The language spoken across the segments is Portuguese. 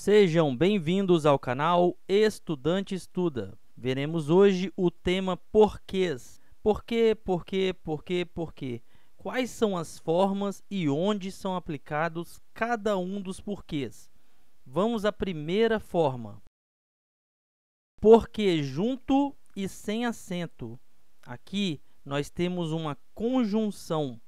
Sejam bem-vindos ao canal Estudante Estuda. Veremos hoje o tema porquês. por porquê, por porquê. Quais são as formas e onde são aplicados cada um dos porquês. Vamos à primeira forma. Porquê junto e sem acento. Aqui nós temos uma conjunção.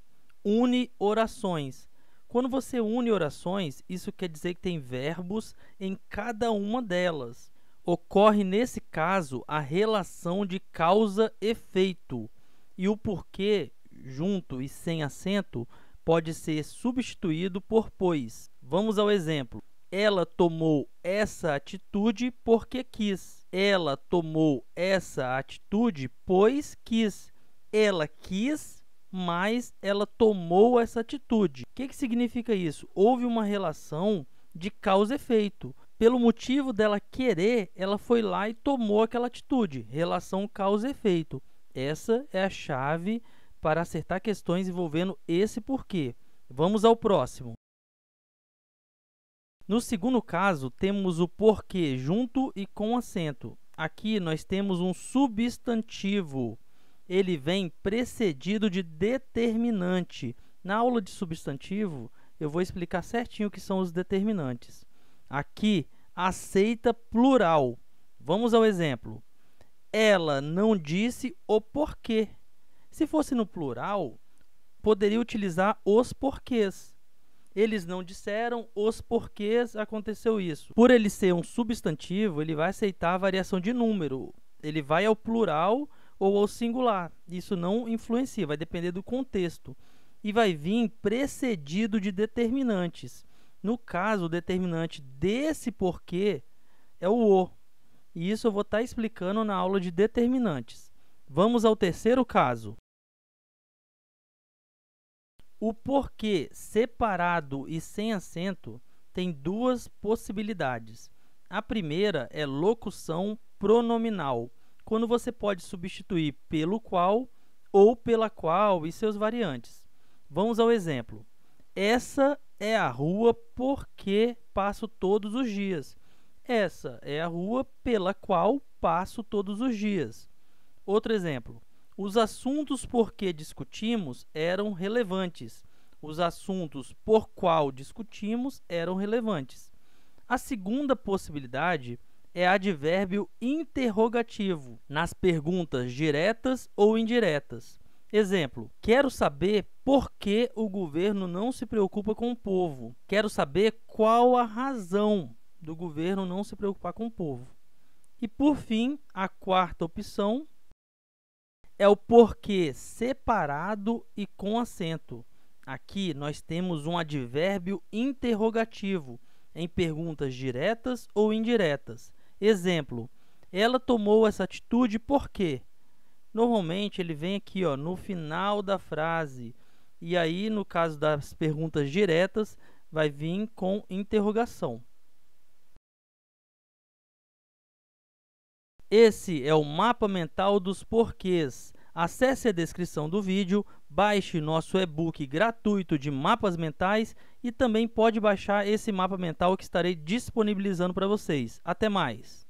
Une orações quando você une orações, isso quer dizer que tem verbos em cada uma delas. Ocorre nesse caso a relação de causa-efeito, e o porquê, junto e sem acento, pode ser substituído por pois. Vamos ao exemplo. Ela tomou essa atitude porque quis. Ela tomou essa atitude pois quis. Ela quis mas ela tomou essa atitude. O que, que significa isso? Houve uma relação de causa e efeito. Pelo motivo dela querer, ela foi lá e tomou aquela atitude. Relação causa e efeito. Essa é a chave para acertar questões envolvendo esse porquê. Vamos ao próximo. No segundo caso, temos o porquê junto e com acento. Aqui nós temos um substantivo ele vem precedido de determinante. Na aula de substantivo, eu vou explicar certinho o que são os determinantes. Aqui, aceita plural. Vamos ao exemplo. Ela não disse o porquê. Se fosse no plural, poderia utilizar os porquês. Eles não disseram os porquês aconteceu isso. Por ele ser um substantivo, ele vai aceitar a variação de número. Ele vai ao plural ou ao singular. Isso não influencia, vai depender do contexto. E vai vir precedido de determinantes. No caso, o determinante desse porquê é o o. E isso eu vou estar tá explicando na aula de determinantes. Vamos ao terceiro caso. O porquê separado e sem acento tem duas possibilidades. A primeira é locução pronominal quando você pode substituir pelo qual ou pela qual e seus variantes. Vamos ao exemplo. Essa é a rua porque passo todos os dias. Essa é a rua pela qual passo todos os dias. Outro exemplo. Os assuntos por que discutimos eram relevantes. Os assuntos por qual discutimos eram relevantes. A segunda possibilidade é advérbio interrogativo nas perguntas diretas ou indiretas. Exemplo: Quero saber por que o governo não se preocupa com o povo. Quero saber qual a razão do governo não se preocupar com o povo. E por fim, a quarta opção é o porquê separado e com acento. Aqui nós temos um advérbio interrogativo em perguntas diretas ou indiretas. Exemplo, ela tomou essa atitude por quê? normalmente ele vem aqui ó, no final da frase. E aí, no caso das perguntas diretas, vai vir com interrogação. Esse é o mapa mental dos porquês. Acesse a descrição do vídeo, baixe nosso e-book gratuito de mapas mentais e também pode baixar esse mapa mental que estarei disponibilizando para vocês. Até mais!